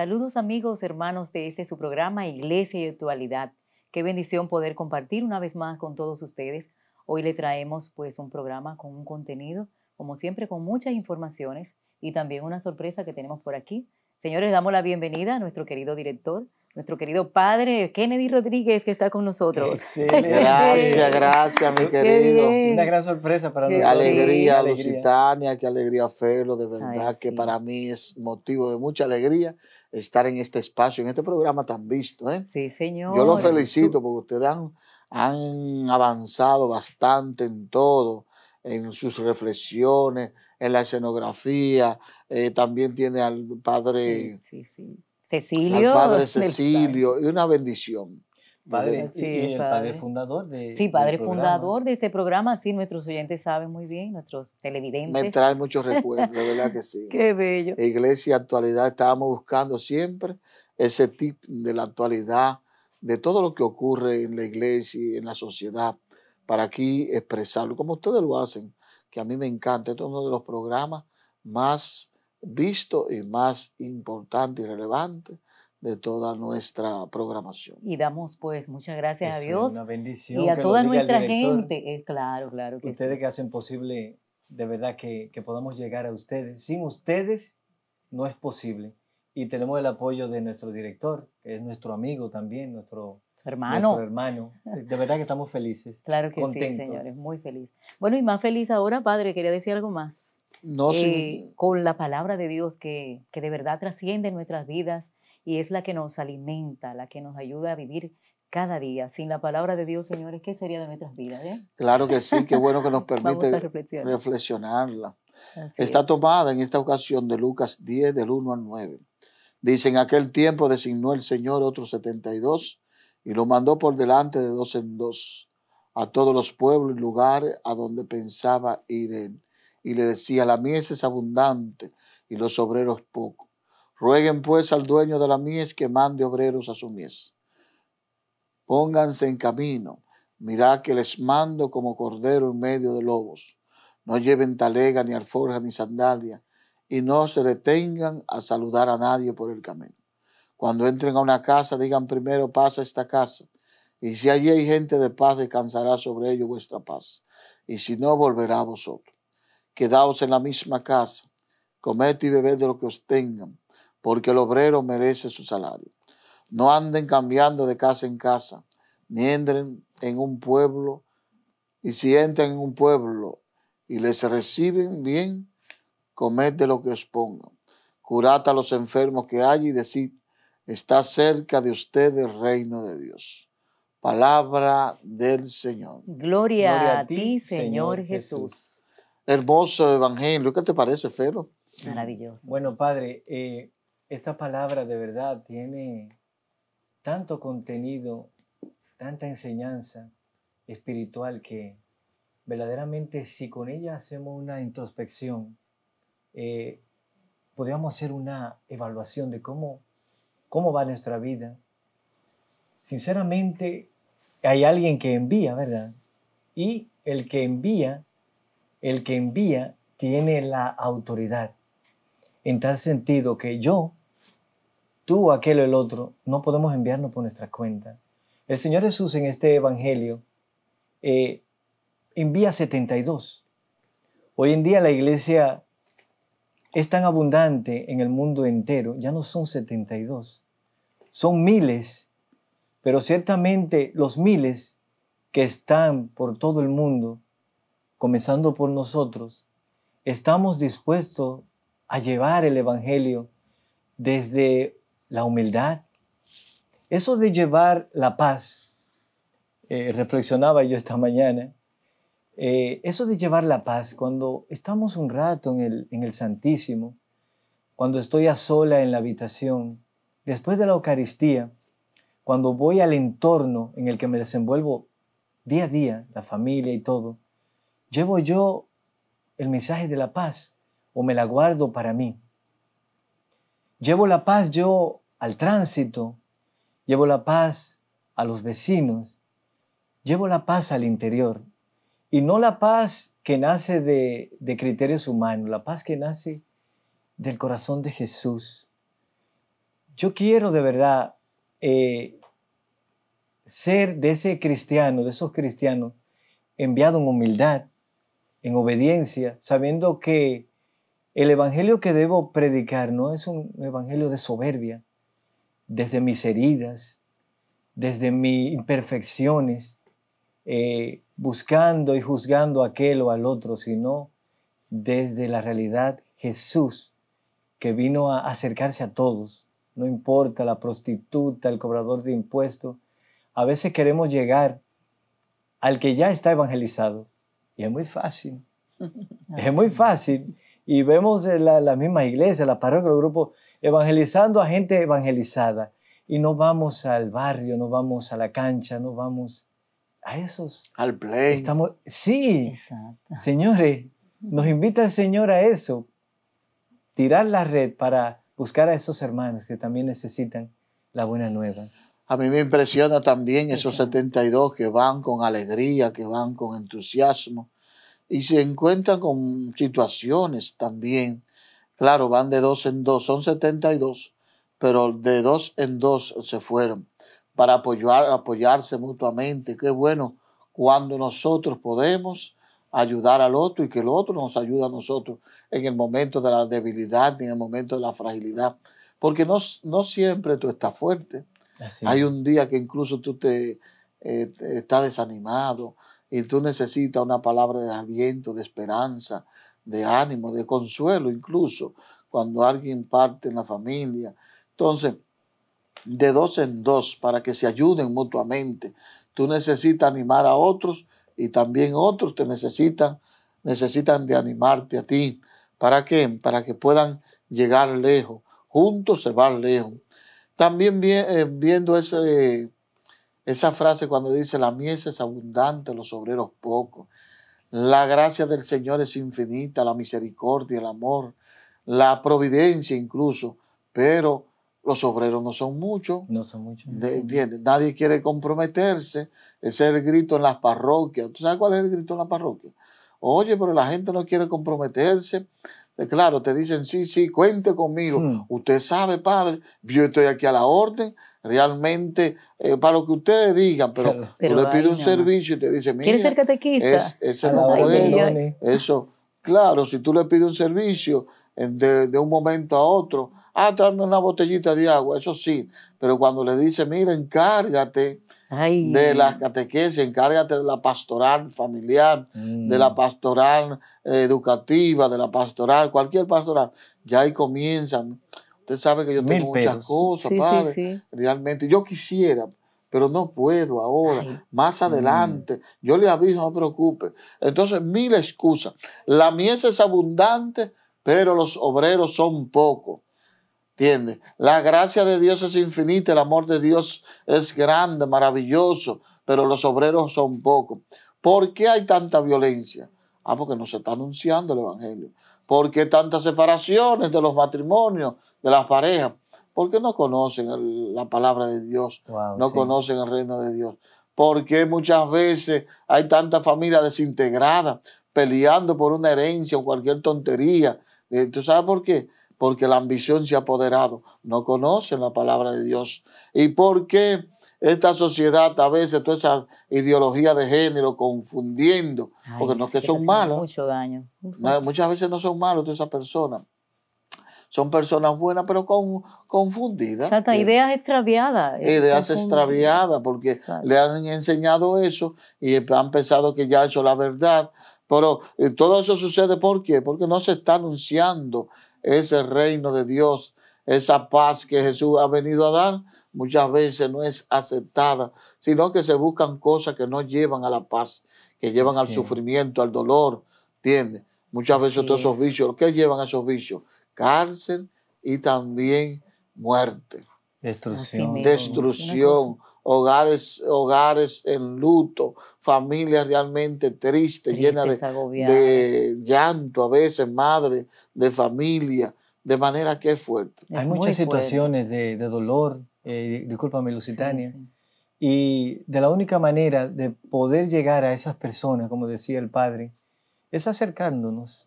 Saludos amigos, hermanos de este su programa Iglesia y Actualidad. Qué bendición poder compartir una vez más con todos ustedes. Hoy le traemos pues un programa con un contenido, como siempre, con muchas informaciones y también una sorpresa que tenemos por aquí. Señores, damos la bienvenida a nuestro querido director, nuestro querido padre Kennedy Rodríguez, que está con nosotros. Gracias, gracias, mi querido. Una gran sorpresa para nosotros. Alegría, alegría, Lusitania, qué alegría, Felo, de verdad, que para mí es motivo de mucha alegría estar en este espacio, en este programa tan visto. ¿eh? Sí, señor. Yo lo felicito porque ustedes han, avanzado bastante en todo, en sus reflexiones, en la escenografía. Eh, también tiene al padre. sí, sí Cecilio. padre Cecilio, y una bendición. Padre, padre. fundador de Sí, padre fundador de este programa, sí, nuestros oyentes saben muy bien, nuestros televidentes. Me trae muchos recuerdos, de verdad que sí. Qué bello. Iglesia Actualidad, estábamos buscando siempre ese tip de la actualidad, de todo lo que ocurre en la iglesia y en la sociedad, para aquí expresarlo, como ustedes lo hacen, que a mí me encanta. Este es uno de los programas más visto y más importante y relevante de toda nuestra programación. Y damos pues muchas gracias a Dios. Una Y a toda nuestra gente. Eh, claro, claro. ustedes que hacen posible de verdad que, podamos llegar a ustedes. Sin ustedes no es posible. Y tenemos el apoyo de nuestro director, que es nuestro amigo también, nuestro hermano. hermano. De verdad que estamos felices. Claro que sí, señores, muy feliz. Bueno, y más feliz ahora, padre, quería decir algo más no, eh, con la palabra de Dios que, de verdad trasciende nuestras vidas y es la que nos alimenta, la que nos ayuda a vivir cada día. Sin la palabra de Dios, señores, ¿qué sería de nuestras vidas? Eh? Claro que sí, qué bueno que nos permite reflexionarla. Está tomada en esta ocasión de Lucas 10, del 1 al 9. Dice, en aquel tiempo designó el Señor otros 72 y lo mandó por delante de dos en dos a todos los pueblos y lugares a donde pensaba ir él y le decía, la mies es abundante y los obreros poco. Rueguen pues al dueño de la mies que mande obreros a su mies. Pónganse en camino, mirad que les mando como cordero en medio de lobos. No lleven talega, ni alforja, ni sandalia, y no se detengan a saludar a nadie por el camino. Cuando entren a una casa, digan primero pasa esta casa, y si allí hay gente de paz, descansará sobre ello vuestra paz, y si no, volverá a vosotros quedaos en la misma casa, comed y bebed de lo que os tengan, porque el obrero merece su salario. No anden cambiando de casa en casa, ni entren en un pueblo, y si entran en un pueblo y les reciben bien, comed de lo que os pongan. Curad a los enfermos que hay y decid, está cerca de usted el reino de Dios. Palabra del Señor. Gloria, a, ti, Señor, Jesús hermoso evangelio. ¿Qué te parece, Felo? Maravilloso. Bueno, Padre, eh, esta palabra de verdad tiene tanto contenido, tanta enseñanza espiritual que verdaderamente si con ella hacemos una introspección, eh, podríamos hacer una evaluación de cómo, cómo va nuestra vida. Sinceramente, hay alguien que envía, ¿verdad? Y el que envía el que envía tiene la autoridad. En tal sentido que yo, tú, aquel o el otro, no podemos enviarnos por nuestra cuenta. El Señor Jesús en este Evangelio eh, envía 72. Hoy en día la iglesia es tan abundante en el mundo entero, ya no son 72, son miles, pero ciertamente los miles que están por todo el mundo comenzando por nosotros, estamos dispuestos a llevar el Evangelio desde la humildad. Eso de llevar la paz, eh, reflexionaba yo esta mañana, eh, eso de llevar la paz, cuando estamos un rato en el, en el Santísimo, cuando estoy a sola en la habitación, después de la Eucaristía, cuando voy al entorno en el que me desenvuelvo día a día, la familia y todo, ¿Llevo yo el mensaje de la paz o me la guardo para mí? ¿Llevo la paz yo al tránsito? ¿Llevo la paz a los vecinos? ¿Llevo la paz al interior? Y no la paz que nace de, criterios humanos, la paz que nace del corazón de Jesús. Yo quiero de verdad eh, ser de ese cristiano, de esos cristianos enviado en humildad, en obediencia, sabiendo que el evangelio que debo predicar no es un evangelio de soberbia, desde mis heridas, desde mis imperfecciones, eh, buscando y juzgando a aquel o al otro, sino desde la realidad Jesús, que vino a acercarse a todos, no importa la prostituta, el cobrador de impuestos. A veces queremos llegar al que ya está evangelizado, y es muy fácil. es muy fácil. Y vemos la misma iglesia, la parroquia, el grupo evangelizando a gente evangelizada. Y no vamos al barrio, no vamos a la cancha, no vamos a esos. Al play. Estamos, sí, señores, nos invita el Señor a eso. Tirar la red para buscar a esos hermanos que también necesitan la buena nueva. A mí me impresiona también esos 72 que van con alegría, que van con entusiasmo y se encuentran con situaciones también. Claro, van de dos en dos, son 72, pero de dos en dos se fueron para apoyar, apoyarse mutuamente. Qué bueno cuando nosotros podemos ayudar al otro y que el otro nos ayude a nosotros en el momento de la debilidad, en el momento de la fragilidad. Porque no, no siempre tú estás fuerte hay un día que incluso tú eh, te estás desanimado y tú necesitas una palabra de aliento, de esperanza, de ánimo, de consuelo incluso, cuando alguien parte en la familia. Entonces, de dos en dos, para que se ayuden mutuamente. Tú necesitas animar a otros y también otros te necesitan, necesitan de animarte a ti. ¿Para qué? Para que puedan llegar lejos. Juntos se van lejos. También eh, viendo esa frase cuando dice, la mies es abundante, los obreros pocos. La gracia del Señor es infinita, la misericordia, el amor, la providencia incluso, pero los obreros no son muchos. No son muchos. nadie quiere comprometerse. Ese es el grito en las parroquias. ¿Tú sabes cuál es el grito en las parroquias? Oye, pero la gente no quiere comprometerse. Eh, claro, te dicen, sí, sí, cuente conmigo. Hmm. Usted sabe, padre, yo estoy aquí a la orden, realmente, eh, para lo que ustedes digan, pero, tú le pides un servicio y te dice, mira. ¿Quieres ser Es, ese no Eso, claro, si tú le pides un servicio de, de un momento a otro, ah, tráeme una botellita de agua, eso sí, pero cuando le dice, mira, encárgate de la catequesis, encárgate de la pastoral familiar, de la mm. pastoral eh, educativa, de la pastoral, cualquier pastoral. Ya ahí comienzan. Usted sabe que yo tengo muchas cosas, padre. Realmente, yo quisiera, pero no puedo ahora, más mm. adelante. Yo le aviso, no me preocupe. Entonces, mil excusas. La mies es abundante, pero los obreros son pocos. La gracia de Dios es infinita, el amor de Dios es grande, maravilloso, pero los obreros son pocos. ¿Por qué hay tanta violencia? Ah, porque no se está anunciando el Evangelio. ¿Por qué tantas separaciones de los matrimonios, de las parejas? Porque no conocen la palabra de Dios, no conocen el reino de Dios. ¿por qué muchas veces hay tanta familia desintegrada, peleando por una herencia o cualquier tontería? Eh, ¿Tú sabes por qué? porque la ambición se ha apoderado, no conocen la palabra de Dios. ¿Y por qué esta sociedad a veces toda esa ideología de género confundiendo? porque no es que, son malos. Mucho daño. muchas veces no son malos todas esas personas. Son personas buenas, pero confundidas. Exacto, ideas extraviadas. Eh, ideas extraviadas, porque le han enseñado eso y han pensado que ya eso es la verdad. Pero eh, todo eso sucede ¿por qué? Porque no se está anunciando ese reino de Dios, esa paz que Jesús ha venido a dar, muchas veces no es aceptada, sino que se buscan cosas que no llevan a la paz, que llevan al sufrimiento, al dolor, tiene Muchas veces todos esos vicios, ¿qué llevan a esos vicios? Cárcel y también muerte. Destrucción. Destrucción hogares, hogares en luto, familias realmente tristes, llenas de, de, llanto, a veces madre, de familia, de manera que es fuerte. Hay muchas situaciones de, dolor, eh, discúlpame Lusitania, y de la única manera de poder llegar a esas personas, como decía el padre, es acercándonos,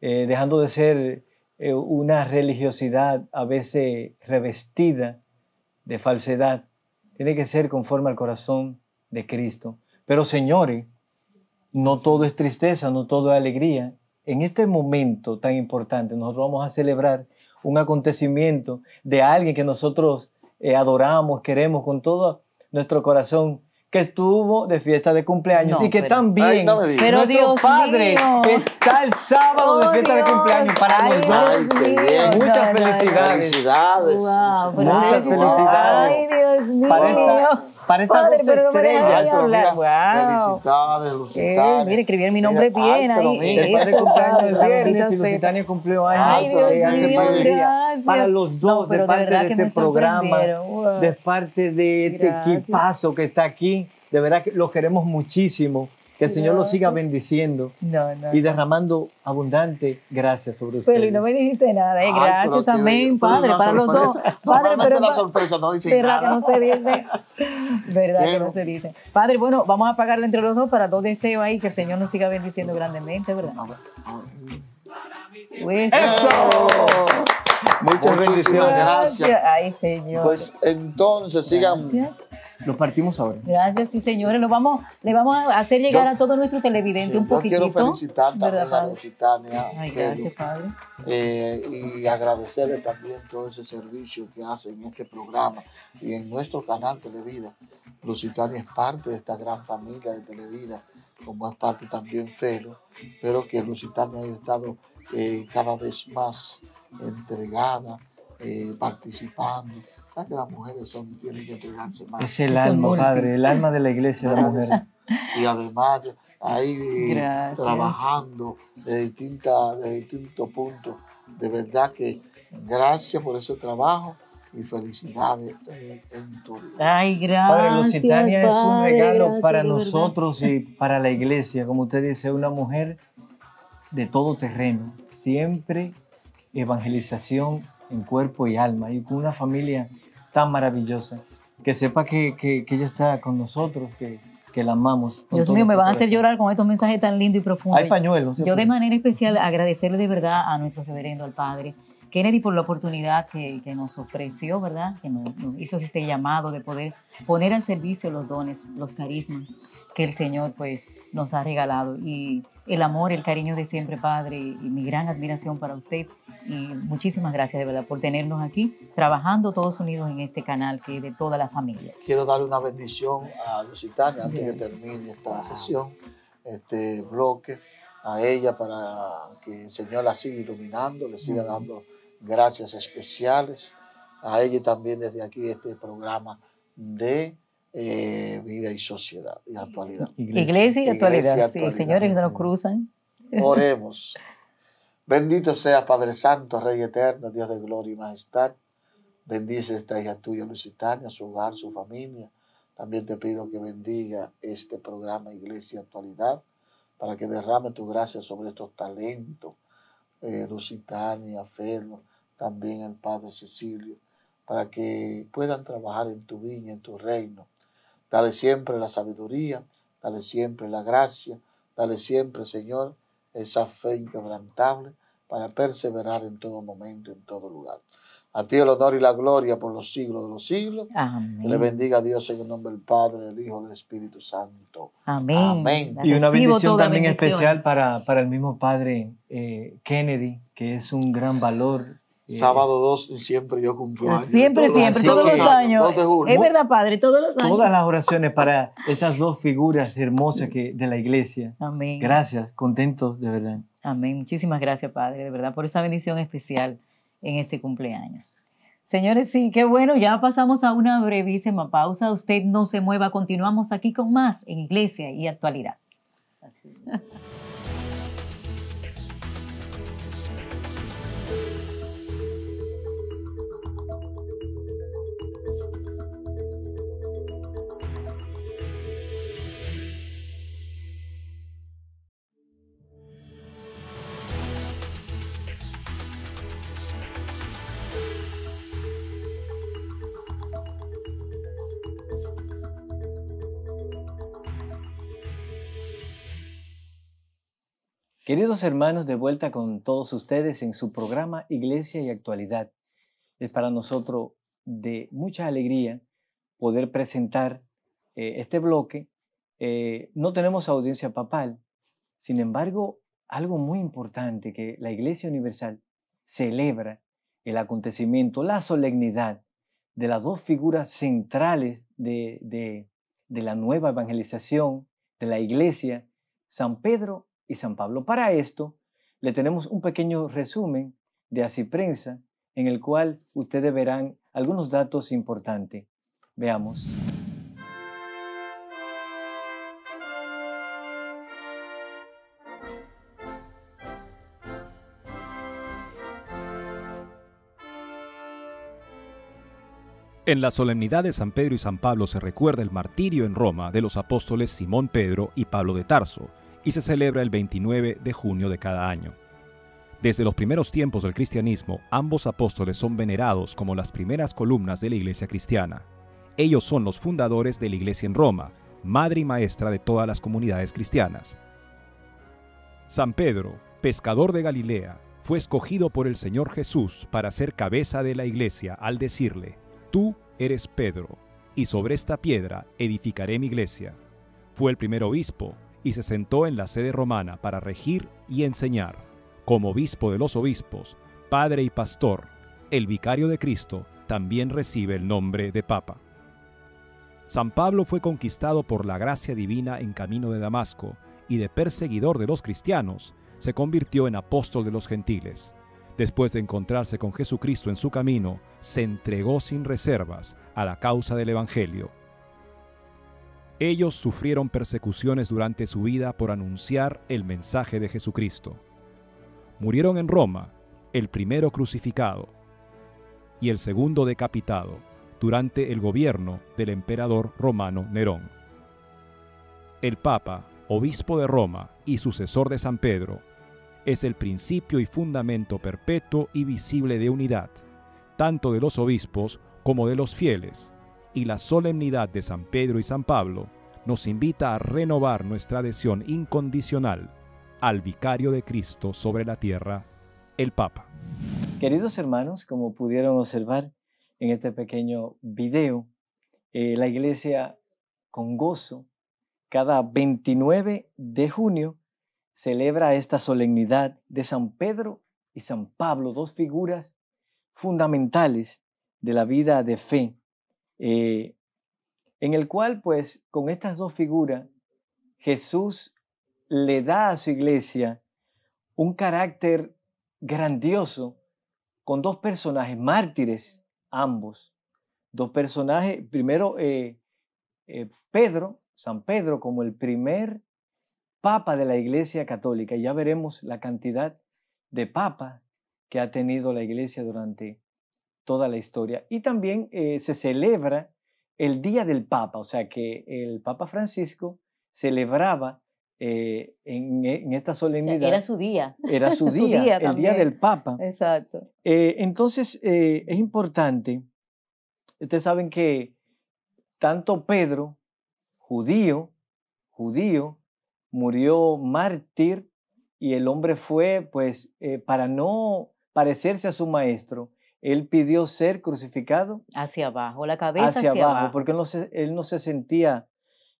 eh, dejando de ser eh, una religiosidad a veces revestida de falsedad, tiene que ser conforme al corazón de Cristo. Pero señores, no todo es tristeza, no todo es alegría. En este momento tan importante nosotros vamos a celebrar un acontecimiento de alguien que nosotros eh, adoramos, queremos con todo nuestro corazón que estuvo de fiesta de cumpleaños y que también pero Dios padre que está el sábado de fiesta de oh, cumpleaños para ay, los Muchas felicidades. Muchas felicidades. Ay, Dios mío. Para estas Padre, dos estrellas. No mira, wow. Lusitania. Mira, escribieron mi nombre bien alto, ahí. Mira. de cumpleaños el viernes y Lusitania cumplió años. Ay, Dios gracias. Para los dos, no, de parte de, este programa, de parte de este equipazo que está aquí. De verdad que los queremos muchísimo. Que el Señor los siga bendiciendo y derramando abundante gracias sobre ustedes. Pero y no me dijiste nada, eh. gracias, amén, Padre, para los dos. Padre, pero una sorpresa no dice ¿verdad que no se dice? ¿Verdad que no se dice? Padre, bueno, vamos a pagarle entre los dos para dos deseos ahí, que el Señor nos siga bendiciendo grandemente, ¿verdad? Pues, ¡Eso! Muchas Muchísimas bendiciones. Gracias. Ay, Señor. Pues entonces sigan nos partimos ahora. Gracias, sí, señores. vamos, le vamos a hacer llegar a todos nuestros televidentes un poquitito. Yo quiero felicitar también a Lusitania. Ay, gracias, padre. Eh, y agradecerle también todo ese servicio que hace en este programa y en nuestro canal Televida. Lusitania es parte de esta gran familia de Televida, como es parte también Felo, pero que Lusitania haya estado eh, cada vez más entregada, eh, participando que las mujeres son, tienen que entregarse más. Es el alma, Padre, el alma de la iglesia de la Y además, ahí eh, trabajando de, distintos puntos. De verdad que gracias por ese trabajo y felicidades en, tu vida. Ay, gracias. Padre Lusitania es un regalo para nosotros y para la iglesia. Como usted dice, una mujer de todo terreno, siempre evangelización en cuerpo y alma, y con una familia tan maravillosa. Que sepa que, que, ella está con nosotros, que, que la amamos. Dios mío, me van a hacer llorar con estos mensajes tan lindos y profundos. Hay pañuelos. Yo de manera especial agradecerle de verdad a nuestro reverendo, al Padre Kennedy, por la oportunidad que, que nos ofreció, ¿verdad? Que nos, nos, hizo este llamado de poder poner al servicio los dones, los carismas que el Señor pues nos ha regalado. Y el amor, el cariño de siempre, Padre, y mi gran admiración para usted. Y muchísimas gracias de verdad por tenernos aquí, trabajando todos unidos en este canal que es de toda la familia. Quiero darle una bendición a Lusitania antes de que termine esta sesión, este bloque, a ella para que el Señor la siga iluminando, le siga dando gracias especiales. A ella también desde aquí este programa de eh, vida y sociedad y actualidad. Iglesia, y actualidad. Sí, señores, no nos cruzan. Oremos. Bendito sea Padre Santo, Rey Eterno, Dios de gloria y majestad. Bendice esta hija tuya, Lusitania, su hogar, su familia. También te pido que bendiga este programa Iglesia Actualidad para que derrame tu gracia sobre estos talentos, eh, Lusitania, Ferro, también el Padre Cecilio, para que puedan trabajar en tu viña, en tu reino Dale siempre la sabiduría, dale siempre la gracia, dale siempre, Señor, esa fe inquebrantable para perseverar en todo momento, en todo lugar. A ti el honor y la gloria por los siglos de los siglos. Que le bendiga a Dios en el nombre del Padre, del Hijo, y del Espíritu Santo. Amén. Y una bendición también especial para, el mismo Padre eh, Kennedy, que es un gran valor Sábado 2, siempre yo cumplo Siempre, siempre, todos los años. Es verdad, Padre, todos los años. Todas las oraciones para esas dos figuras hermosas que, de la iglesia. Amén. Gracias, contentos de verdad. Amén. Muchísimas gracias, Padre, de verdad, por esa bendición especial en este cumpleaños. Señores, sí, qué bueno, ya pasamos a una brevísima pausa. Usted no se mueva, continuamos aquí con más en Iglesia y Actualidad. Así. Queridos hermanos, de vuelta con todos ustedes en su programa Iglesia y Actualidad. Es para nosotros de mucha alegría poder presentar eh, este bloque. Eh, no tenemos audiencia papal, sin embargo, algo muy importante que la Iglesia Universal celebra el acontecimiento, la solemnidad de las dos figuras centrales de, de la nueva evangelización de la Iglesia, San Pedro y San Pablo. Para esto, le tenemos un pequeño resumen de Así Prensa, en el cual ustedes verán algunos datos importantes. Veamos. En la solemnidad de San Pedro y San Pablo se recuerda el martirio en Roma de los apóstoles Simón Pedro y Pablo de Tarso, y se celebra el 29 de junio de cada año. Desde los primeros tiempos del cristianismo, ambos apóstoles son venerados como las primeras columnas de la iglesia cristiana. Ellos son los fundadores de la iglesia en Roma, madre y maestra de todas las comunidades cristianas. San Pedro, pescador de Galilea, fue escogido por el Señor Jesús para ser cabeza de la iglesia al decirle, Tú eres Pedro, y sobre esta piedra edificaré mi iglesia. Fue el primer obispo, y se sentó en la sede romana para regir y enseñar. Como obispo de los obispos, padre y pastor, el vicario de Cristo también recibe el nombre de Papa. San Pablo fue conquistado por la gracia divina en camino de Damasco y de perseguidor de los cristianos, se convirtió en apóstol de los gentiles. Después de encontrarse con Jesucristo en su camino, se entregó sin reservas a la causa del Evangelio ellos sufrieron persecuciones durante su vida por anunciar el mensaje de Jesucristo. Murieron en Roma, el primero crucificado y el segundo decapitado durante el gobierno del emperador romano Nerón. El Papa, obispo de Roma y sucesor de San Pedro, es el principio y fundamento perpetuo y visible de unidad, tanto de los obispos como de los fieles, y la solemnidad de San Pedro y San Pablo nos invita a renovar nuestra adhesión incondicional al vicario de Cristo sobre la tierra, el Papa. Queridos hermanos, como pudieron observar en este pequeño video, eh, la iglesia con gozo, cada 29 de junio, celebra esta solemnidad de San Pedro y San Pablo, dos figuras fundamentales de la vida de fe eh, en el cual pues con estas dos figuras Jesús le da a su iglesia un carácter grandioso con dos personajes, mártires ambos, dos personajes, primero eh, eh, Pedro, San Pedro como el primer papa de la Iglesia Católica, y ya veremos la cantidad de papas que ha tenido la Iglesia durante toda la historia. Y también eh, se celebra el Día del Papa, o sea que el Papa Francisco celebraba eh, e, en, esta solemnidad. era su día. Era su día, el Día del Papa. Exacto. Eh, entonces es importante, ustedes saben que tanto Pedro, judío, judío, murió mártir y el hombre fue, pues, para no parecerse a su maestro, él pidió ser crucificado. Hacia abajo, la cabeza. Hacia, abajo, porque él no se, sentía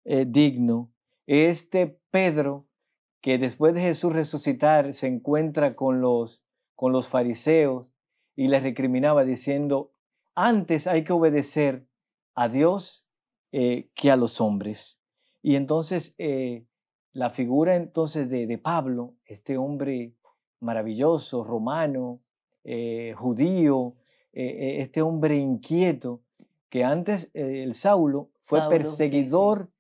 eh, digno. Este Pedro, que después de Jesús resucitar, se encuentra con los, con los fariseos y les recriminaba diciendo, antes hay que obedecer a Dios eh, que a los hombres. Y entonces eh, la figura entonces de, de Pablo, este hombre maravilloso, romano, eh, judío, eh, eh, este hombre inquieto, que antes el Saulo fue perseguidor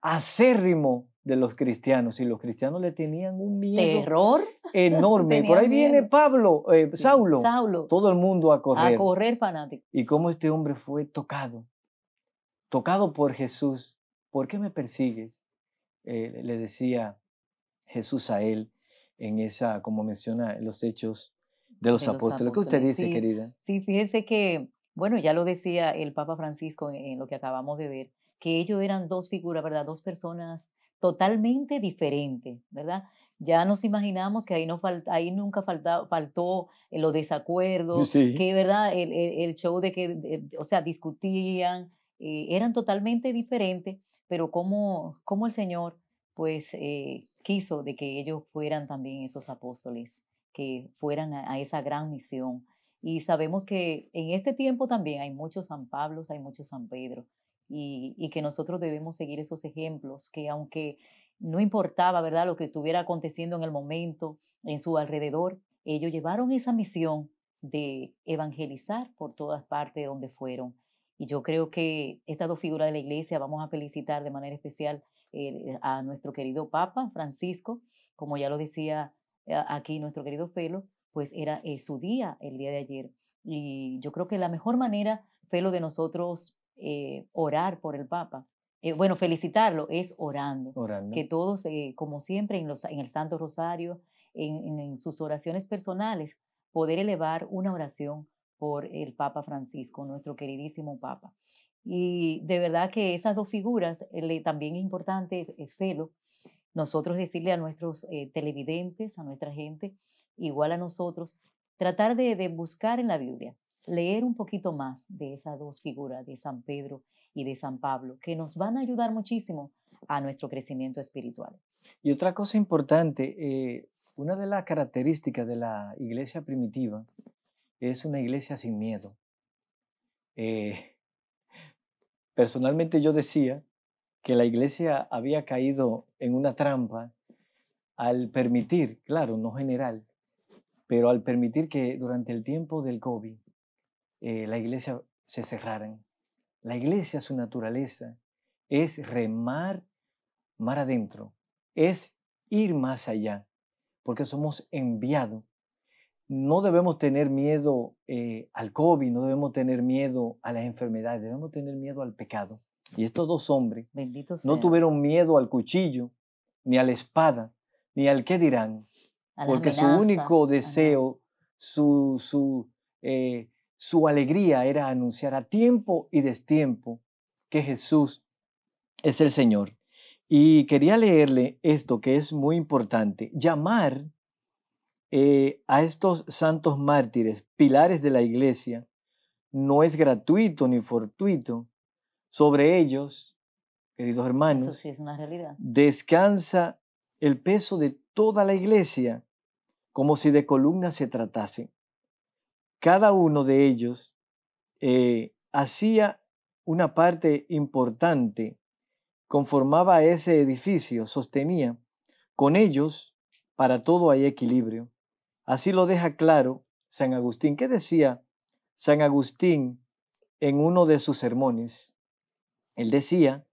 acérrimo de los cristianos y los cristianos le tenían un miedo enorme. Por ahí viene Pablo, Saulo, todo el mundo a correr. A correr fanático. Y cómo este hombre fue tocado, tocado por Jesús. ¿Por qué me persigues? le decía Jesús a él en esa, como menciona los hechos de los, apóstoles. ¿Qué usted dice, querida? Sí, fíjese que, bueno, ya lo decía el Papa Francisco en, lo que acabamos de ver, que ellos eran dos figuras, ¿verdad? Dos personas totalmente diferentes, ¿verdad? Ya nos imaginamos que ahí, no ahí nunca falta, faltó los desacuerdos, que, ¿verdad? El, el, show de que, o sea, discutían, eh, eran totalmente diferentes, pero cómo cómo el Señor, pues, eh, quiso de que ellos fueran también esos apóstoles que fueran a, esa gran misión. Y sabemos que en este tiempo también hay muchos San Pablos, hay muchos San Pedro, y, que nosotros debemos seguir esos ejemplos, que aunque no importaba, ¿verdad?, lo que estuviera aconteciendo en el momento, en su alrededor, ellos llevaron esa misión de evangelizar por todas partes donde fueron. Y yo creo que estas dos figuras de la iglesia vamos a felicitar de manera especial eh, a nuestro querido Papa Francisco, como ya lo decía eh, aquí nuestro querido Felo, pues era eh, su día el día de ayer. Y yo creo que la mejor manera, Felo, de nosotros eh, orar por el Papa, bueno, felicitarlo, es orando. Que todos, como siempre, en, los, en el Santo Rosario, en, sus oraciones personales, poder elevar una oración por el Papa Francisco, nuestro queridísimo Papa. Y de verdad que esas dos figuras, también es importante, Felo, nosotros decirle a nuestros eh, televidentes, a nuestra gente, igual a nosotros, tratar de, buscar en la Biblia, leer un poquito más de esas dos figuras, de San Pedro y de San Pablo, que nos van a ayudar muchísimo a nuestro crecimiento espiritual. Y otra cosa importante, eh, una de las características de la iglesia primitiva es una iglesia sin miedo. Eh, personalmente yo decía que la iglesia había caído en una trampa al permitir, claro, no general, pero al permitir que durante el tiempo del COVID eh, la iglesia se cerraran. La iglesia, su naturaleza, es remar mar adentro, es ir más allá, porque somos enviados. No debemos tener miedo eh, al COVID, no debemos tener miedo a las enfermedades, debemos tener miedo al pecado. Y estos dos hombres no tuvieron miedo al cuchillo, ni a la espada, ni al qué dirán, porque su único deseo, su, eh, su, alegría era anunciar a tiempo y destiempo que Jesús es el Señor. Y quería leerle esto que es muy importante. Llamar eh, a estos santos mártires, pilares de la iglesia, no es gratuito ni fortuito, sobre ellos, queridos hermanos, descansa el peso de toda la iglesia, como si de columnas se tratase. Cada uno de ellos eh, hacía una parte importante, conformaba ese edificio, sostenía. Con ellos, para todo hay equilibrio. Así lo deja claro San Agustín. ¿Qué decía San Agustín en uno de sus sermones? Él decía,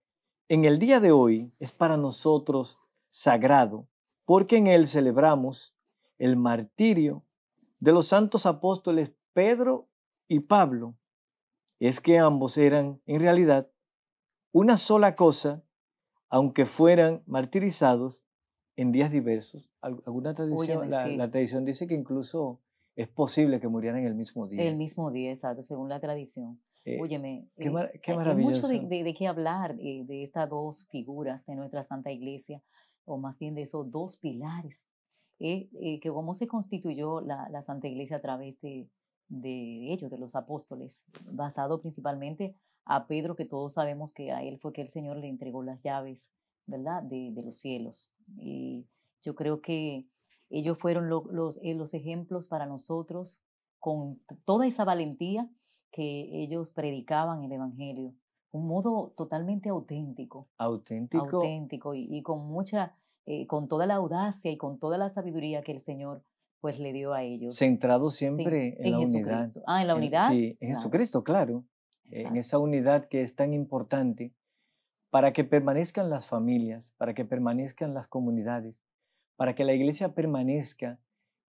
en el día de hoy es para nosotros sagrado porque en él celebramos el martirio de los santos apóstoles Pedro y Pablo. Es que ambos eran en realidad una sola cosa, aunque fueran martirizados en días diversos. Alguna tradición, la, tradición dice que incluso es posible que murieran en el mismo día. El mismo día, exacto, según la tradición. Eh, Óyeme, eh, Hay mucho de, qué hablar eh, de estas dos figuras de nuestra Santa Iglesia, o más bien de esos dos pilares, que cómo se constituyó la, Santa Iglesia a través de, de ellos, de los apóstoles, basado principalmente a Pedro, que todos sabemos que a él fue que el Señor le entregó las llaves, ¿verdad?, de, los cielos. Y yo creo que ellos fueron los ejemplos para nosotros con toda esa valentía que ellos predicaban el Evangelio, un modo totalmente auténtico. Auténtico. Auténtico y, con mucha, eh, con toda la audacia y con toda la sabiduría que el Señor pues le dio a ellos. Centrado siempre en, la unidad. Ah, en la unidad. sí, en Jesucristo, claro. E, en esa unidad que es tan importante para que permanezcan las familias, para que permanezcan las comunidades, para que la iglesia permanezca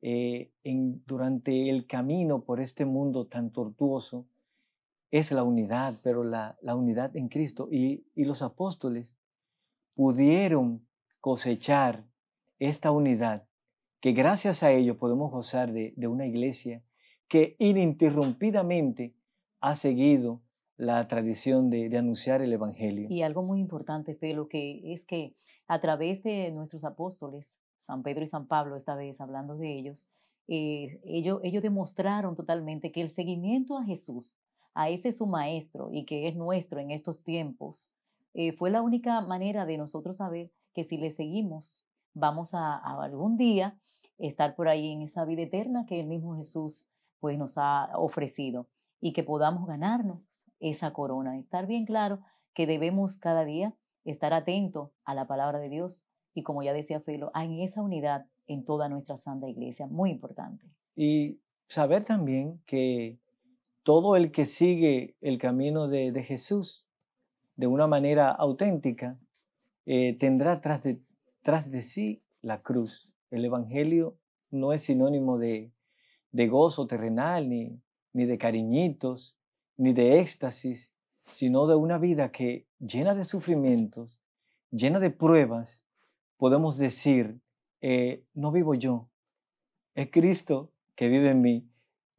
eh, en, durante el camino por este mundo tan tortuoso, es la unidad, pero la, unidad en Cristo. Y, los apóstoles pudieron cosechar esta unidad, que gracias a ello podemos gozar de, una iglesia que ininterrumpidamente ha seguido la tradición de, anunciar el Evangelio. Y algo muy importante, lo que es que a través de nuestros apóstoles, San Pedro y San Pablo, esta vez hablando de ellos, eh, ellos, ellos demostraron totalmente que el seguimiento a Jesús a ese su maestro y que es nuestro en estos tiempos, eh, fue la única manera de nosotros saber que si le seguimos, vamos a, algún día estar por ahí en esa vida eterna que el mismo Jesús pues nos ha ofrecido y que podamos ganarnos esa corona. Estar bien claro que debemos cada día estar atentos a la palabra de Dios y como ya decía Felo, en esa unidad en toda nuestra santa iglesia, muy importante. Y saber también que todo el que sigue el camino de, Jesús de una manera auténtica, eh, tendrá tras de, tras de sí la cruz. El Evangelio no es sinónimo de, gozo terrenal, ni, de cariñitos, ni de éxtasis, sino de una vida que llena de sufrimientos, llena de pruebas, podemos decir, eh, no vivo yo, es Cristo que vive en mí.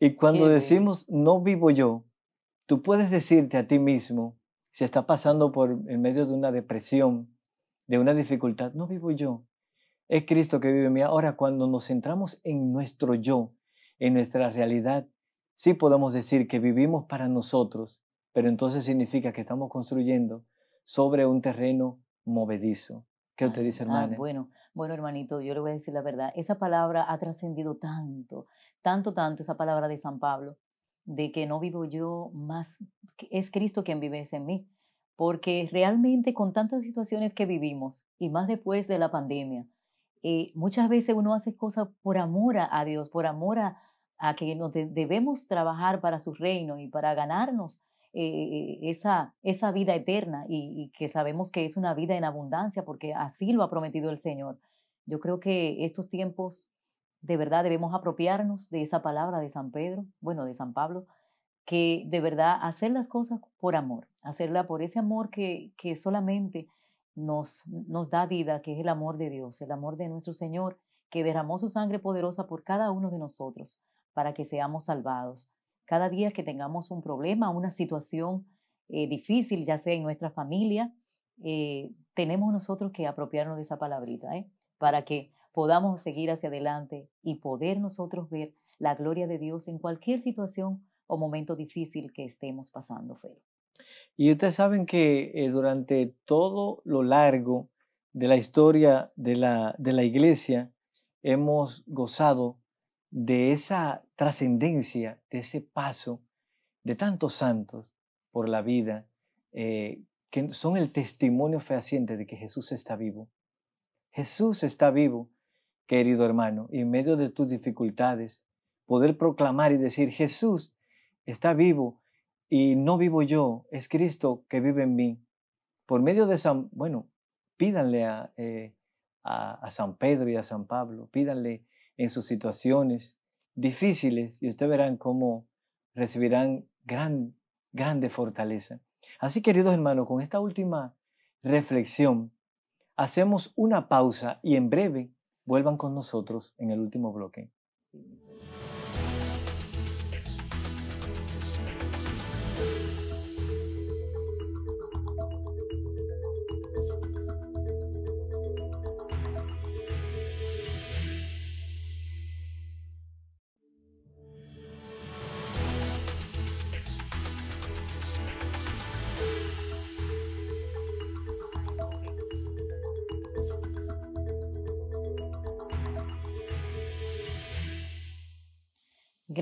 Y cuando decimos no vivo yo, tú puedes decirte a ti mismo, si estás pasando por en medio de una depresión, de una dificultad, no vivo yo. Es Cristo que vive en mí. Ahora, cuando nos centramos en nuestro yo, en nuestra realidad, sí podemos decir que vivimos para nosotros, pero entonces significa que estamos construyendo sobre un terreno movedizo. ¿Qué ah, dice, ah, hermano? bueno, bueno, hermanito, yo le voy a decir la verdad. Esa palabra ha trascendido tanto, tanto, tanto, esa palabra de San Pablo, de que no vivo yo más, es Cristo quien vive en mí. Porque realmente con tantas situaciones que vivimos, y más después de la pandemia, eh, muchas veces uno hace cosas por amor a Dios, por amor a, que nos debemos trabajar para su reino y para ganarnos eh, eh, esa, esa vida eterna y, que sabemos que es una vida en abundancia porque así lo ha prometido el Señor. Yo creo que estos tiempos de verdad debemos apropiarnos de esa palabra de San Pedro, bueno, de San Pablo, que de verdad hacer las cosas por amor, hacerla por ese amor que, que solamente nos, nos da vida, que es el amor de Dios, el amor de nuestro Señor, que derramó su sangre poderosa por cada uno de nosotros para que seamos salvados cada día que tengamos un problema, una situación eh, difícil, ya sea en nuestra familia, eh, tenemos nosotros que apropiarnos de esa palabrita, ¿eh? para que podamos seguir hacia adelante y poder nosotros ver la gloria de Dios en cualquier situación o momento difícil que estemos pasando, Y ustedes saben que durante todo lo largo de la historia de la, de la iglesia hemos gozado de esa trascendencia, de ese paso de tantos santos por la vida, eh, que son el testimonio fehaciente de que Jesús está vivo. Jesús está vivo, querido hermano, y en medio de tus dificultades, poder proclamar y decir, Jesús está vivo y no vivo yo, es Cristo que vive en mí. Por medio de San, bueno, pídanle a, eh, a, a San Pedro y a San Pablo, pídanle en sus situaciones difíciles y ustedes verán cómo recibirán gran, grande fortaleza. Así, queridos hermanos, con esta última reflexión, hacemos una pausa y en breve vuelvan con nosotros en el último bloque.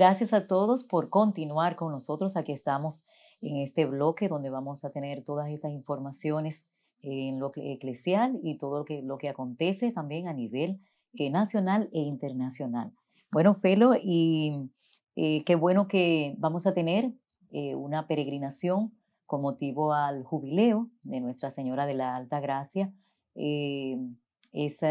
Gracias a todos por continuar con nosotros. Aquí estamos en este bloque donde vamos a tener todas estas informaciones en lo eclesial y todo lo que, lo que acontece también a nivel eh, nacional e internacional. Bueno, Felo, y eh, qué bueno que vamos a tener eh, una peregrinación con motivo al jubileo de Nuestra Señora de la Alta Gracia. esa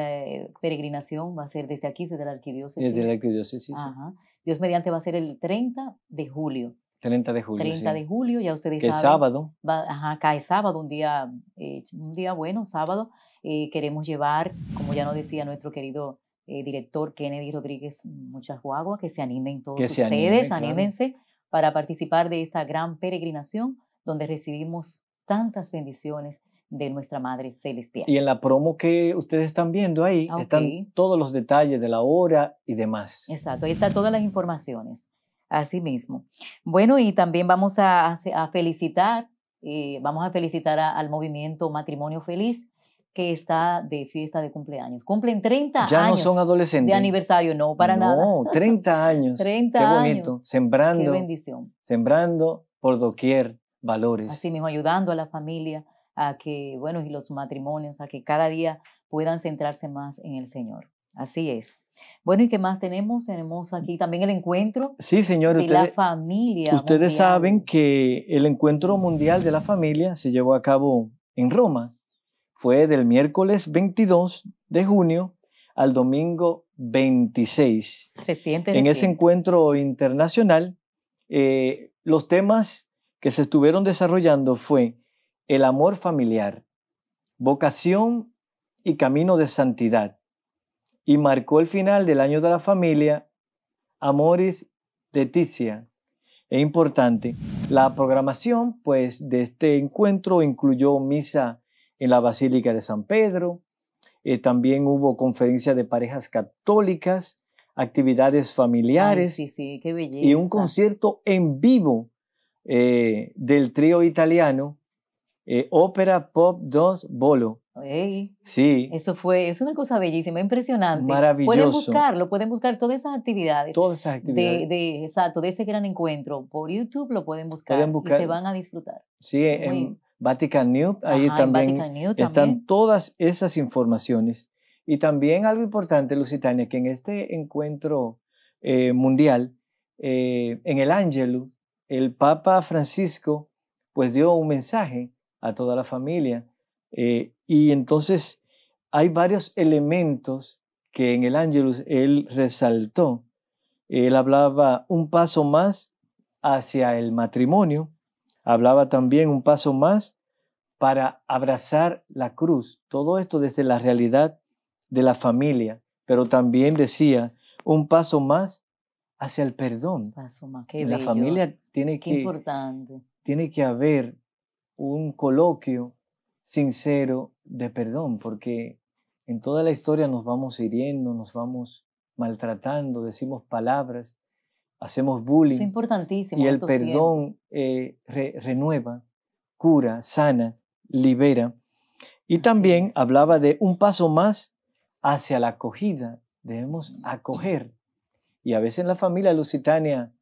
peregrinación va a ser desde aquí, desde la arquidiócesis. Desde la arquidiócesis. Ajá. Dios mediante va a ser el 30 de julio. 30 de julio. 30 de julio, ya ustedes saben. es sábado. acá es sábado, un día, eh, un día bueno, sábado. Eh, queremos llevar, como ya nos decía nuestro querido eh, director Kennedy Rodríguez, muchas guagua, que se animen todos ustedes, anímense para participar de esta gran peregrinación donde recibimos tantas bendiciones de nuestra Madre Celestial. Y en la promo que ustedes están viendo ahí ah, están todos los detalles de la hora y demás. Exacto, ahí están todas las informaciones. Así mismo. Bueno, y también vamos a, a felicitar, eh, vamos a felicitar al movimiento Matrimonio Feliz, que está de fiesta de cumpleaños. Cumplen 30 años. Ya no son adolescentes. De aniversario, no, para nada. No, 30 años. 30 Qué bonito. Años. Sembrando. Qué bendición. Sembrando por doquier valores. Así mismo, ayudando a la familia a que, bueno, y los matrimonios, a que cada día puedan centrarse más en el Señor. Así es. Bueno, ¿y qué más tenemos? Tenemos aquí también el encuentro sí, señor, de ustedes, la familia. Ustedes saben que el encuentro mundial de la familia se llevó a cabo en Roma. Fue del miércoles 22 de junio al domingo 26. Reciente. En ese encuentro internacional, eh, los temas que se estuvieron desarrollando fue el amor familiar, vocación y camino de santidad. Y marcó el final del año de la familia, Amoris Leticia. Es importante, la programación pues, de este encuentro incluyó misa en la Basílica de San Pedro, eh, también hubo conferencia de parejas católicas, actividades familiares y un concierto en vivo eh, del trío italiano ópera eh, Pop 2 Bolo. sí. Eso fue, es una cosa bellísima, impresionante. Maravilloso. Pueden buscarlo, pueden buscar todas esas actividades. Todas esas actividades. De, exacto, de ese gran encuentro. Por YouTube lo pueden buscar, y se van a disfrutar. Sí, en Vatican News, ahí también, están todas esas informaciones. Y también algo importante, Lusitania, que en este encuentro eh, mundial, eh, en el Ángelo, el Papa Francisco pues dio un mensaje a toda la familia. Eh, y entonces hay varios elementos que en el Angelus él resaltó. Él hablaba un paso más hacia el matrimonio, hablaba también un paso más para abrazar la cruz, todo esto desde la realidad de la familia, pero también decía un paso más hacia el perdón. la familia tiene que importante. tiene que haber un coloquio sincero de perdón, porque en toda la historia nos vamos hiriendo, nos vamos maltratando, decimos palabras, hacemos bullying. es importantísimo. Y el perdón eh, renueva, cura, sana, libera. Y también hablaba de un paso más hacia la acogida. Debemos acoger. Y a veces en la familia lusitania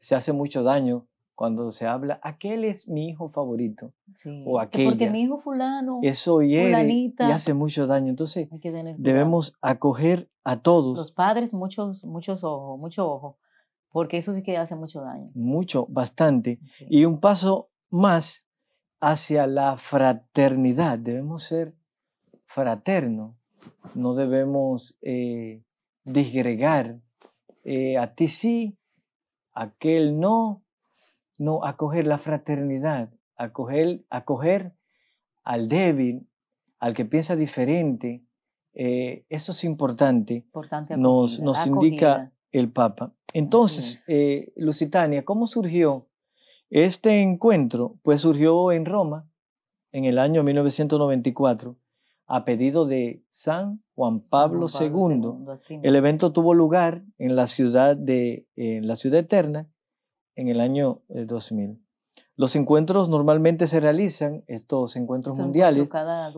se hace mucho daño cuando se habla, aquel es mi hijo favorito o aquella. Porque mi hijo fulano, eso él, y hace mucho daño. Entonces debemos acoger a todos. Los padres muchos muchos ojos, mucho ojo, porque eso sí que hace mucho daño. Mucho, bastante. Y un paso más hacia la fraternidad. Debemos ser fraternos. No debemos eh, disgregar. Eh, a ti sí, aquel no, no acoger la fraternidad, acoger, acoger al débil, al que piensa diferente. Eh, eso es importante, nos, nos indica el Papa. Entonces, eh, Lusitania, ¿cómo surgió este encuentro? Pues surgió en Roma en el año 1994 a pedido de San Juan Pablo, II. el evento tuvo lugar en la ciudad, de, en la ciudad eterna en el año 2000. Eh, Los encuentros normalmente se realizan, estos encuentros mundiales, cada,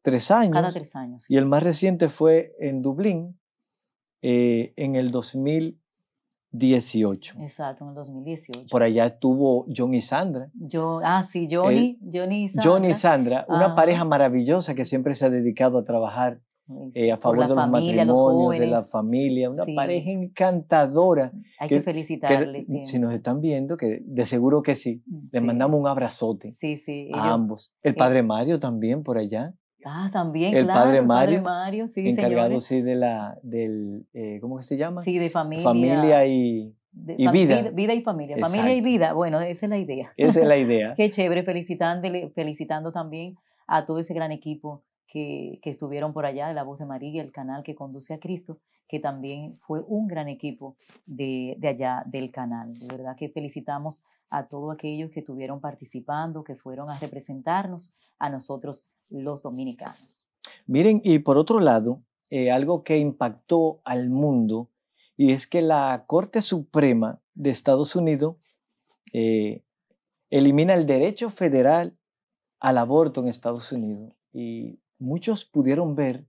tres años, cada, tres años, Y el más reciente fue en Dublín eh, en el 2018. Exacto, en el 2018. Por allá estuvo John y Sandra. Yo, ah, sí, Johnny, Johnny y Sandra. John y Sandra, una pareja maravillosa que siempre se ha dedicado a trabajar eh, a favor de los familia, matrimonios, de la familia, una pareja encantadora. Hay que, felicitarles. Si nos están viendo, que de seguro que sí. Mm, les mandamos un abrazote sí, sí. a ambos. El eh Padre Mario también por allá. Ah, también, el Padre Mario, Padre Mario, sí, encargado sí de la, del, eh, ¿cómo se llama? Sí, de familia. Familia y vida. vida. y familia. Familia y vida. Bueno, esa es la idea. Esa es la idea. Qué chévere, felicitándole, felicitando también a todo ese gran equipo que, estuvieron por allá, de La Voz de María, el canal que conduce a Cristo, que también fue un gran equipo de, de allá del canal. De verdad que felicitamos a todos aquellos que estuvieron participando, que fueron a representarnos a nosotros los dominicanos. Miren, y por otro lado, eh, algo que impactó al mundo, y es que la Corte Suprema de Estados Unidos eh, elimina el derecho federal al aborto en Estados Unidos. Y muchos pudieron ver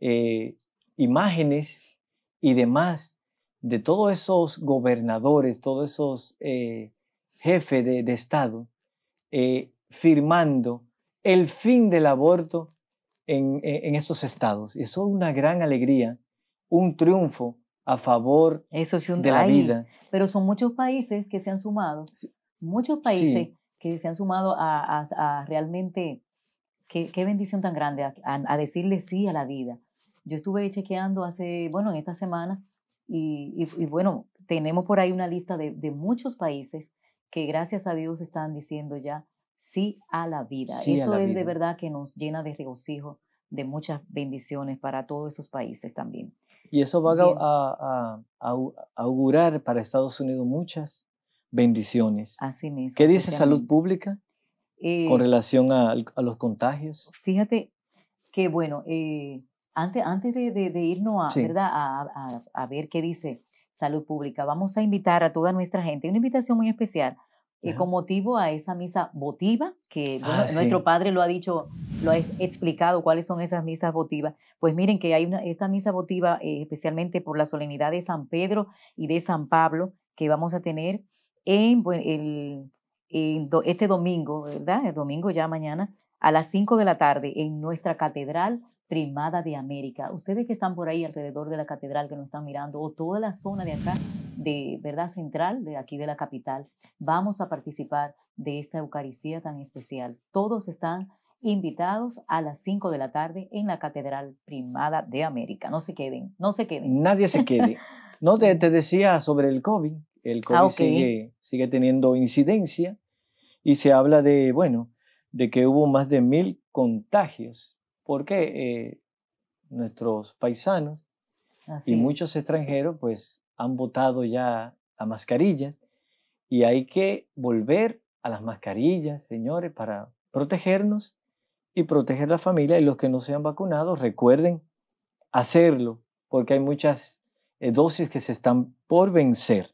eh, imágenes y demás de todos esos gobernadores, todos esos eh, jefes de, Estado eh, firmando el fin del aborto en, e, esos estados. Eso es una gran alegría, un triunfo a favor de la vida. Pero son muchos países que se han sumado, muchos países que se han sumado a realmente Qué, qué bendición tan grande a, decirle sí a la vida. Yo estuve chequeando hace, bueno, en esta semana, y, y, bueno, tenemos por ahí una lista de, de, muchos países que gracias a Dios están diciendo ya sí a la vida. Eso es de verdad que nos llena de regocijo, de muchas bendiciones para todos esos países también. Y eso va a, a, augurar para Estados Unidos muchas bendiciones. Así mismo. ¿Qué dice salud pública? Eh, ¿Con relación a, los contagios? Fíjate que, bueno, eh, antes, antes de, irnos a, A, ver qué dice Salud Pública, vamos a invitar a toda nuestra gente, una invitación muy especial. Eh, con motivo a esa misa votiva, que ah, nuestro padre lo ha dicho, lo ha explicado cuáles son esas misas votivas. Pues miren que hay una, esta misa votiva, especialmente por la solemnidad de San Pedro y de San Pablo, que vamos a tener en el eh, este domingo, ¿verdad? El domingo ya mañana, a las 5 de la tarde, en nuestra Catedral Primada de América. Ustedes que están por ahí alrededor de la catedral, que nos están mirando, o toda la zona de acá, de verdad central, de aquí de la capital, vamos a participar de esta Eucaristía tan especial. Todos están invitados a las 5 de la tarde en la Catedral Primada de América. No se queden, no se queden. Nadie se quede. No te, te decía sobre el COVID, el ah, COVID sigue, teniendo incidencia y se habla de, bueno, de que hubo más de mil contagios, porque eh, nuestros paisanos y muchos extranjeros pues han votado ya a mascarilla y hay que volver a las mascarillas, señores, para protegernos y proteger la familia y los que no sean vacunados recuerden hacerlo porque hay muchas eh, dosis que se están por vencer.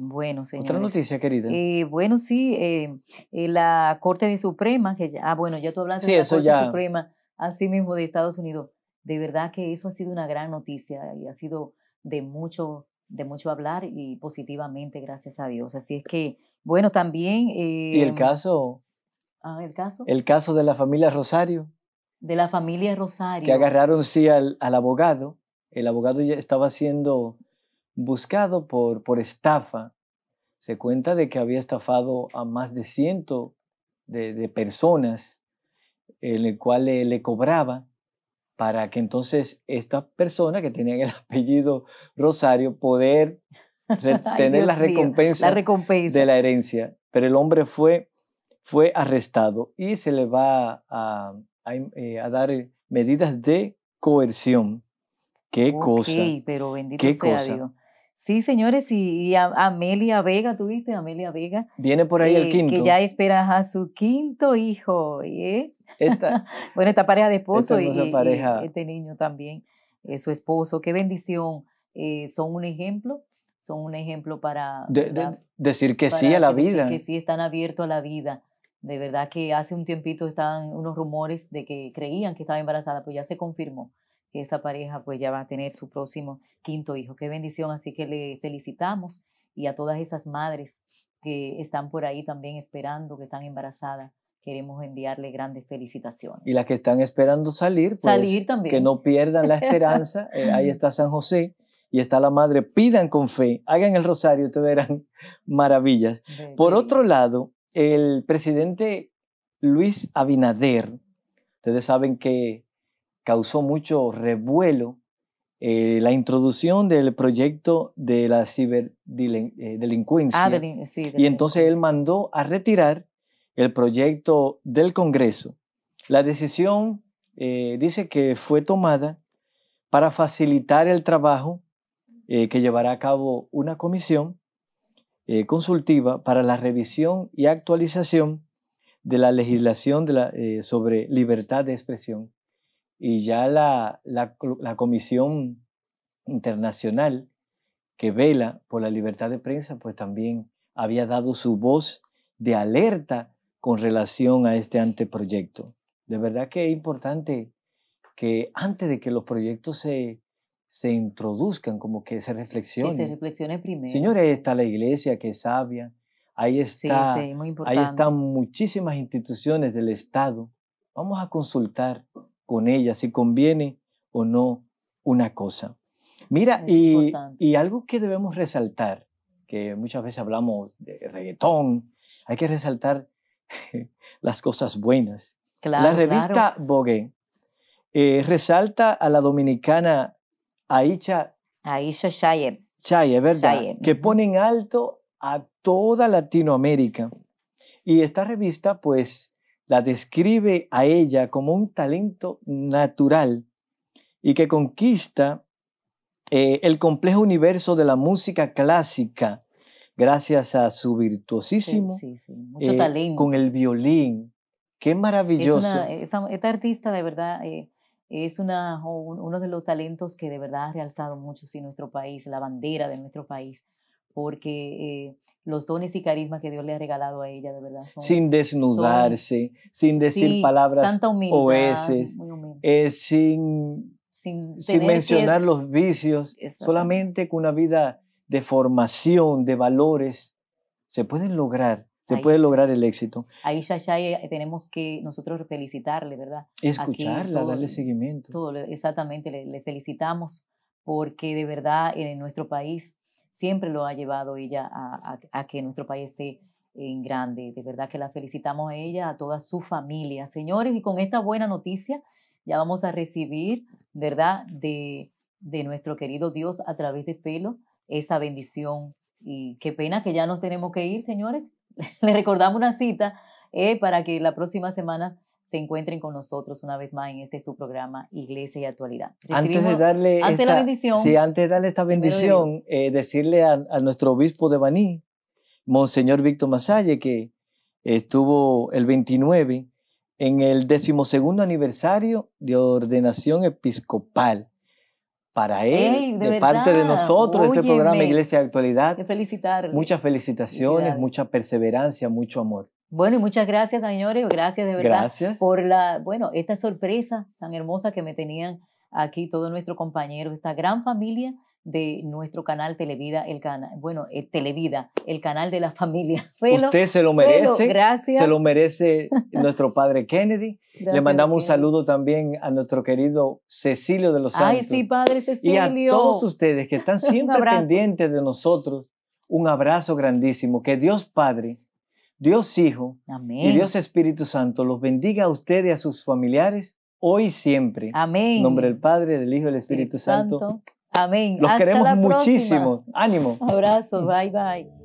Bueno, señor. Otra noticia, querida. Eh, bueno, sí, eh, eh, la Corte Suprema, que ya, ah, bueno, ya tú hablaste de la Corte Suprema, así mismo de Estados Unidos. De verdad que eso ha sido una gran noticia y ha sido de mucho, de mucho hablar y positivamente, gracias a Dios. Así es que, bueno, también. ¿Y el em, caso? Ah, el caso. El caso de la familia Rosario. De la familia Rosario. Que agarraron sí al, al abogado. El abogado ya estaba haciendo buscado por, por estafa. Se cuenta de que había estafado a más de ciento de, personas, en el cual le, cobraba para que entonces esta persona, que tenía el apellido Rosario poder tener la recompensa, de la herencia. Pero el hombre fue, fue arrestado y se le va a, a, eh, dar eh, medidas de coerción. Qué cosa. Pero bendito qué cosa. Sí, señores, y, Amelia Vega, ¿tuviste Amelia Vega? Viene por ahí el quinto. Que ya esperas a su quinto hijo. ¿eh? bueno, esta pareja de esposo y, este niño también, eh, su esposo. Qué bendición. Eh, son un ejemplo, son un ejemplo para... decir que sí a la vida. Que sí, están abiertos a la vida. De verdad que hace un tiempito estaban unos rumores de que creían que estaba embarazada, pues ya se confirmó que esta pareja pues ya va a tener su próximo quinto hijo. Qué bendición, así que le felicitamos y a todas esas madres que están por ahí también esperando, que están embarazadas, queremos enviarle grandes felicitaciones. Y las que están esperando salir, pues, salir también. que no pierdan la esperanza, eh, ahí está San José y está la madre, pidan con fe, hagan el rosario y te verán maravillas. Por otro lado, el presidente Luis Abinader, ustedes saben que causó mucho revuelo eh, la introducción del proyecto de la ciberdelincuencia. Eh, ah, y entonces él mandó a retirar el proyecto del Congreso. La decisión eh, dice que fue tomada para facilitar el trabajo que llevará a cabo una comisión consultiva para la revisión y actualización de la legislación sobre libertad de expresión y ya la, la, Comisión Internacional que vela por la libertad de prensa, pues también había dado su voz de alerta con relación a este anteproyecto. De verdad que es importante que antes de que los proyectos se, se introduzcan, como que se reflexione. Que se reflexione primero. Señores, ahí está la iglesia que es sabia, ahí, está, ahí están muchísimas instituciones del Estado. Vamos a consultar con ella, si conviene o no una cosa. Mira, y, algo que debemos resaltar, que muchas veces hablamos de reggaetón, hay que resaltar las cosas buenas. la revista Vogue eh, resalta a la dominicana Aisha, Aisha ¿verdad? Que pone en alto a toda Latinoamérica. Y esta revista, pues, la describe a ella como un talento natural y que conquista eh, el complejo universo de la música clásica gracias a su virtuosísimo eh, con el violín. Qué maravilloso. esta artista de verdad eh, es una, uno de los talentos que de verdad ha realzado mucho nuestro país, la bandera de nuestro país porque eh, los dones y carismas que Dios le ha regalado a ella, de verdad. sin desnudarse, sin decir palabras o eh, sin, sin, mencionar los vicios, solamente con una vida de formación, de valores, se pueden lograr se puede lograr el éxito. Ahí, Shashai, eh, tenemos que nosotros felicitarle, ¿verdad? Escucharla, darle seguimiento. exactamente, le, felicitamos porque de verdad en nuestro país siempre lo ha llevado ella a, que nuestro país esté en grande. De verdad que la felicitamos a ella, a toda su familia. Señores, y con esta buena noticia ya vamos a recibir, ¿verdad?, de, nuestro querido Dios a través de pelo esa bendición. Y qué pena que ya nos tenemos que ir, señores. Le recordamos una cita eh, para que la próxima semana se encuentren con nosotros una vez más en este su programa Iglesia y Actualidad. antes de darle esta, la bendición, antes darle esta bendición, decirle a, nuestro obispo de Baní, Monseñor Víctor Masalle, que estuvo el 29 en el decimosegundo aniversario de ordenación episcopal. Para él, de, parte de nosotros, este programa Iglesia y Actualidad. felicitar Muchas felicitaciones, mucha perseverancia, mucho amor. Bueno, y muchas gracias, señores. Gracias de verdad por la, bueno, esta sorpresa tan hermosa que me tenían aquí todos nuestros compañeros, esta gran familia de nuestro canal Televida, el canal, bueno, eh, Televida, el canal de la familia. Usted se lo merece. gracias. Se lo merece nuestro padre Kennedy. Le mandamos un saludo también a nuestro querido Cecilio de los Santos. Ay, sí, padre Cecilio. Y a todos ustedes que están siempre pendientes de nosotros, un abrazo grandísimo. Que Dios Padre Dios Hijo y Dios Espíritu Santo los bendiga a ustedes y a sus familiares hoy y siempre. Amén. En nombre del Padre, del Hijo y del Espíritu, Santo. Amén. Los queremos muchísimo. Ánimo. Abrazos. Bye, bye.